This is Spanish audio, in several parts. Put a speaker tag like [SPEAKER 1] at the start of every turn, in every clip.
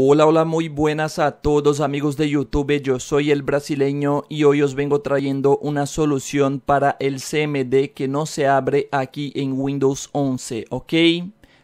[SPEAKER 1] Hola, hola, muy buenas a todos amigos de YouTube, yo soy el brasileño y hoy os vengo trayendo una solución para el CMD que no se abre aquí en Windows 11, ¿ok?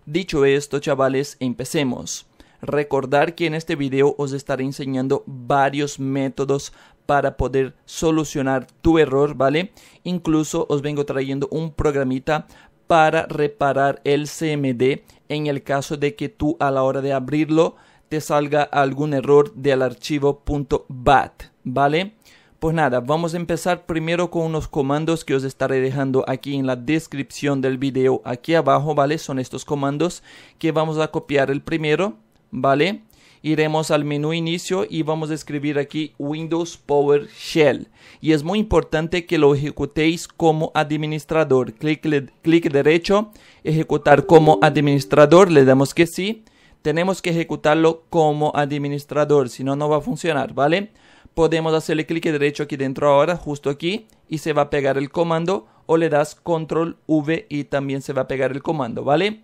[SPEAKER 1] Dicho esto, chavales, empecemos. Recordar que en este video os estaré enseñando varios métodos para poder solucionar tu error, ¿vale? Incluso os vengo trayendo un programita para reparar el CMD en el caso de que tú a la hora de abrirlo salga algún error del archivo .bat, ¿vale? Pues nada, vamos a empezar primero con unos comandos que os estaré dejando aquí en la descripción del video, aquí abajo, ¿vale? Son estos comandos que vamos a copiar el primero, ¿vale? Iremos al menú inicio y vamos a escribir aquí Windows PowerShell. Y es muy importante que lo ejecutéis como administrador. Clic, clic derecho, ejecutar como administrador, le damos que sí tenemos que ejecutarlo como administrador, si no, no va a funcionar, ¿vale? Podemos hacerle clic derecho aquí dentro ahora, justo aquí, y se va a pegar el comando, o le das control V y también se va a pegar el comando, ¿vale?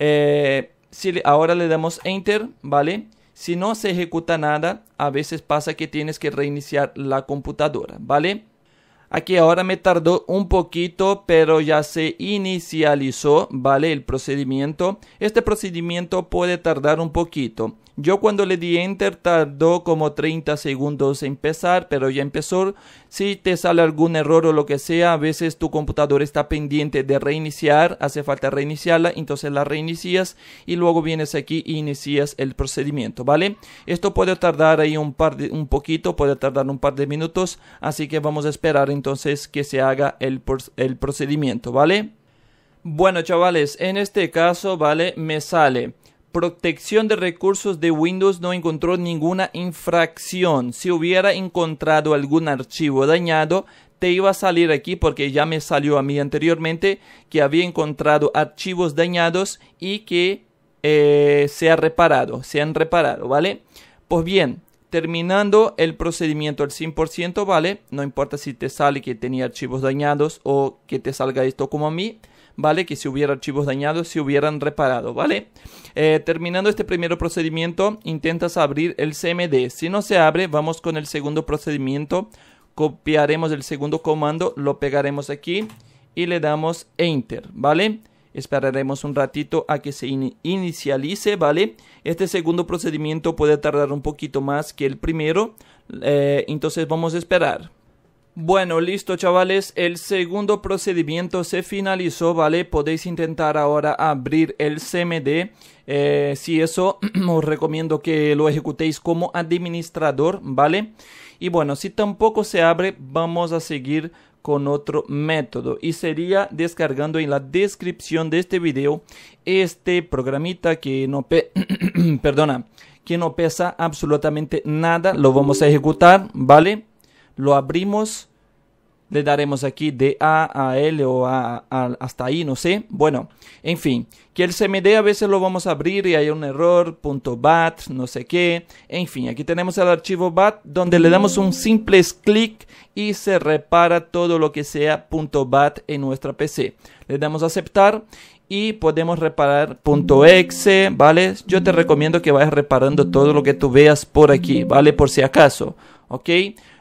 [SPEAKER 1] Eh, si ahora le damos enter, ¿vale? Si no se ejecuta nada, a veces pasa que tienes que reiniciar la computadora, ¿vale? Aquí ahora me tardó un poquito, pero ya se inicializó, ¿vale? El procedimiento. Este procedimiento puede tardar un poquito. Yo cuando le di enter tardó como 30 segundos en empezar, pero ya empezó. Si te sale algún error o lo que sea, a veces tu computador está pendiente de reiniciar, hace falta reiniciarla, entonces la reinicias y luego vienes aquí e inicias el procedimiento, ¿vale? Esto puede tardar ahí un par un poquito, puede tardar un par de minutos, así que vamos a esperar entonces que se haga el, el procedimiento, ¿vale? Bueno, chavales, en este caso, ¿vale? Me sale protección de recursos de Windows no encontró ninguna infracción. Si hubiera encontrado algún archivo dañado, te iba a salir aquí porque ya me salió a mí anteriormente que había encontrado archivos dañados y que eh, se ha reparado, se han reparado, ¿vale? Pues bien, terminando el procedimiento al 100%, ¿vale? No importa si te sale que tenía archivos dañados o que te salga esto como a mí. ¿vale? Que si hubiera archivos dañados, se hubieran reparado, ¿vale? Eh, terminando este primer procedimiento, intentas abrir el CMD. Si no se abre, vamos con el segundo procedimiento. Copiaremos el segundo comando, lo pegaremos aquí y le damos Enter, ¿vale? Esperaremos un ratito a que se inicialice, ¿vale? Este segundo procedimiento puede tardar un poquito más que el primero, eh, entonces vamos a esperar. Bueno, listo chavales, el segundo procedimiento se finalizó, ¿vale? Podéis intentar ahora abrir el CMD. Eh, si eso, os recomiendo que lo ejecutéis como administrador, ¿vale? Y bueno, si tampoco se abre, vamos a seguir con otro método y sería descargando en la descripción de este video este programita que no perdona que no pesa absolutamente nada lo vamos a ejecutar vale lo abrimos, le daremos aquí de A a L o a, hasta ahí, no sé. Bueno, en fin, que el CMD a veces lo vamos a abrir y hay un error, punto .bat, no sé qué. En fin, aquí tenemos el archivo .bat donde le damos un simple clic y se repara todo lo que sea punto .bat en nuestra PC. Le damos a aceptar y podemos reparar .exe, ¿vale? Yo te recomiendo que vayas reparando todo lo que tú veas por aquí, ¿vale? Por si acaso. ¿ok?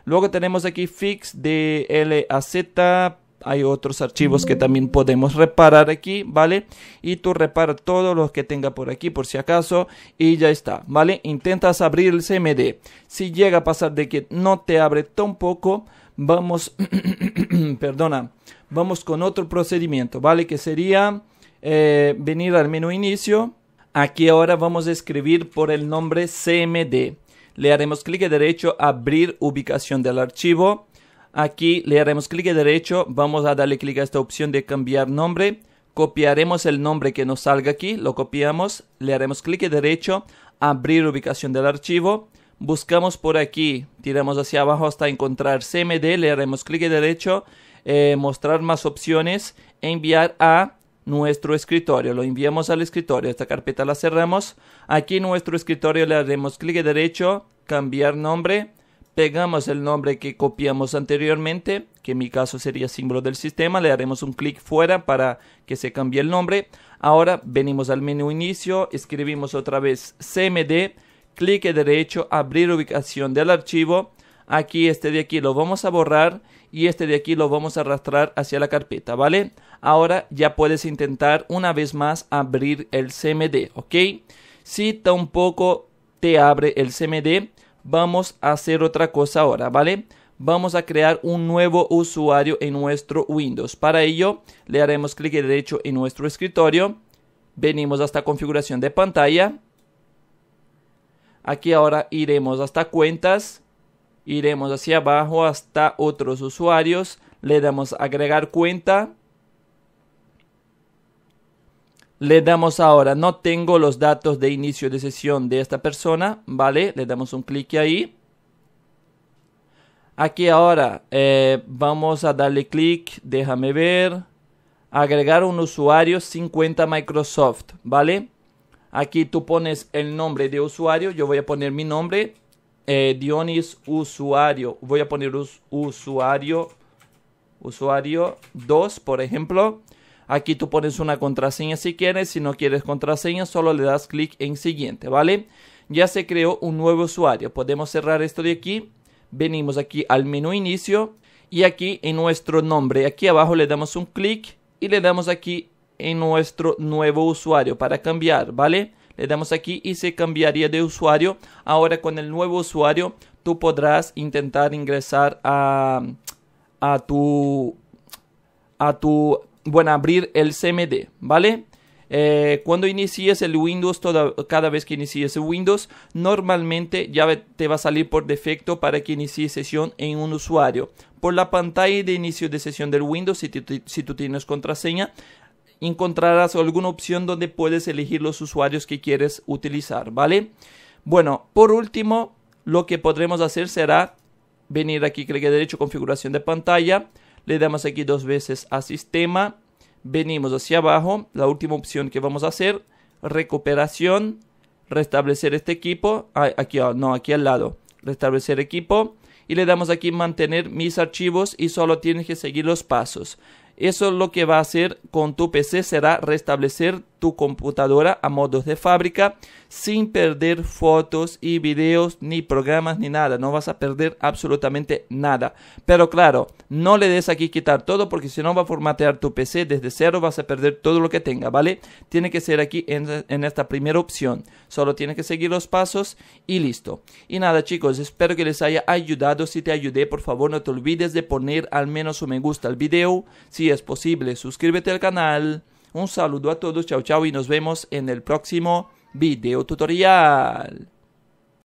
[SPEAKER 1] Luego tenemos aquí fix de L a Z. Hay otros archivos que también podemos reparar aquí, ¿vale? Y tú repara todos los que tenga por aquí por si acaso y ya está, ¿vale? Intentas abrir el CMD. Si llega a pasar de que no te abre tampoco, vamos, perdona, vamos con otro procedimiento, ¿vale? Que sería eh, venir al menú inicio. Aquí ahora vamos a escribir por el nombre CMD le haremos clic derecho, abrir ubicación del archivo. Aquí le haremos clic derecho, vamos a darle clic a esta opción de cambiar nombre. Copiaremos el nombre que nos salga aquí, lo copiamos, le haremos clic derecho, abrir ubicación del archivo. Buscamos por aquí, tiramos hacia abajo hasta encontrar CMD, le haremos clic derecho, eh, mostrar más opciones, e enviar a nuestro escritorio, lo enviamos al escritorio, esta carpeta la cerramos, aquí en nuestro escritorio le haremos clic derecho, cambiar nombre, pegamos el nombre que copiamos anteriormente, que en mi caso sería símbolo del sistema, le haremos un clic fuera para que se cambie el nombre, ahora venimos al menú inicio, escribimos otra vez cmd, clic derecho, abrir ubicación del archivo, aquí este de aquí lo vamos a borrar y este de aquí lo vamos a arrastrar hacia la carpeta, ¿vale? Ahora ya puedes intentar una vez más abrir el CMD, ¿ok? Si tampoco te abre el CMD, vamos a hacer otra cosa ahora, ¿vale? Vamos a crear un nuevo usuario en nuestro Windows. Para ello, le haremos clic derecho en nuestro escritorio. Venimos hasta configuración de pantalla. Aquí ahora iremos hasta cuentas iremos hacia abajo hasta otros usuarios, le damos agregar cuenta, le damos ahora, no tengo los datos de inicio de sesión de esta persona, ¿vale? Le damos un clic ahí. Aquí ahora eh, vamos a darle clic, déjame ver, agregar un usuario 50 Microsoft, ¿vale? Aquí tú pones el nombre de usuario, yo voy a poner mi nombre, eh, Dionis usuario. Voy a poner un usuario. Usuario 2, por ejemplo. Aquí tú pones una contraseña si quieres. Si no quieres contraseña, solo le das clic en siguiente, ¿vale? Ya se creó un nuevo usuario. Podemos cerrar esto de aquí. Venimos aquí al menú inicio. Y aquí en nuestro nombre. Aquí abajo le damos un clic. Y le damos aquí en nuestro nuevo usuario para cambiar, ¿vale? le damos aquí y se cambiaría de usuario. Ahora con el nuevo usuario tú podrás intentar ingresar a, tu... a tu... bueno, abrir el CMD, ¿vale? Eh, cuando inicies el Windows, toda, cada vez que inicies Windows, normalmente ya te va a salir por defecto para que inicies sesión en un usuario. Por la pantalla de inicio de sesión del Windows, si, si tú tienes contraseña, encontrarás alguna opción donde puedes elegir los usuarios que quieres utilizar, ¿vale? Bueno, por último, lo que podremos hacer será venir aquí, clic derecho, configuración de pantalla, le damos aquí dos veces a sistema, venimos hacia abajo, la última opción que vamos a hacer, recuperación, restablecer este equipo, ah, aquí, ah, no, aquí al lado, restablecer equipo, y le damos aquí mantener mis archivos y solo tienes que seguir los pasos. Eso lo que va a hacer con tu PC será restablecer tu computadora a modos de fábrica sin perder fotos y videos ni programas ni nada. No vas a perder absolutamente nada. Pero claro, no le des aquí quitar todo porque si no va a formatear tu PC desde cero, vas a perder todo lo que tenga, ¿vale? Tiene que ser aquí en, esta primera opción. Solo tienes que seguir los pasos y listo. Y nada chicos, espero que les haya ayudado. Si te ayudé, por favor no te olvides de poner al menos un me gusta al video. Si es posible, suscríbete al canal. Un saludo a todos, chao chao y nos vemos en el próximo video tutorial.